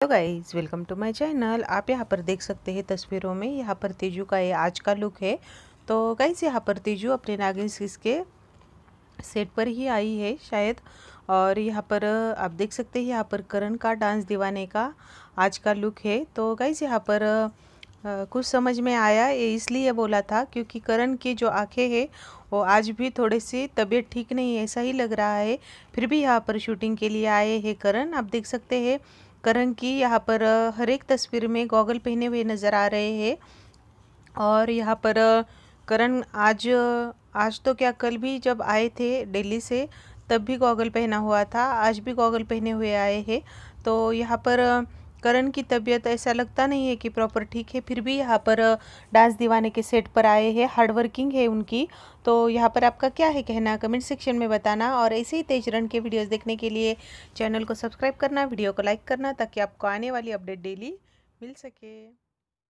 तो guys welcome to my channel आप यहाँ पर देख सकते हैं तस्वीरों में यहाँ पर तेजू का ये आज का लुक है तो गाइज़ यहाँ पर तेजू अपने नागिन सीज के सेट पर ही आई है शायद और यहाँ पर आप देख सकते हैं यहाँ पर करण का डांस दीवाने का आज का लुक है तो गाइज़ यहाँ पर कुछ समझ में आया ये इसलिए बोला था क्योंकि करण की जो आँखें हैं वो आज भी थोड़े सी तबीयत ठीक नहीं है ऐसा ही लग रहा है फिर भी यहाँ पर शूटिंग के लिए आए हैं करण आप देख सकते हैं करण की यहाँ पर हर एक तस्वीर में गॉगल पहने हुए नज़र आ रहे हैं और यहाँ पर करण आज आज तो क्या कल भी जब आए थे दिल्ली से तब भी गॉगल पहना हुआ था आज भी गॉगल पहने हुए आए हैं तो यहाँ पर करण की तबीयत ऐसा लगता नहीं है कि प्रॉपर ठीक है फिर भी यहाँ पर डांस दीवाने के सेट पर आए हैं हार्ड वर्किंग है उनकी तो यहाँ पर आपका क्या है कहना कमेंट सेक्शन में बताना और ऐसे ही तेज रन के वीडियोस देखने के लिए चैनल को सब्सक्राइब करना वीडियो को लाइक करना ताकि आपको आने वाली अपडेट डेली मिल सके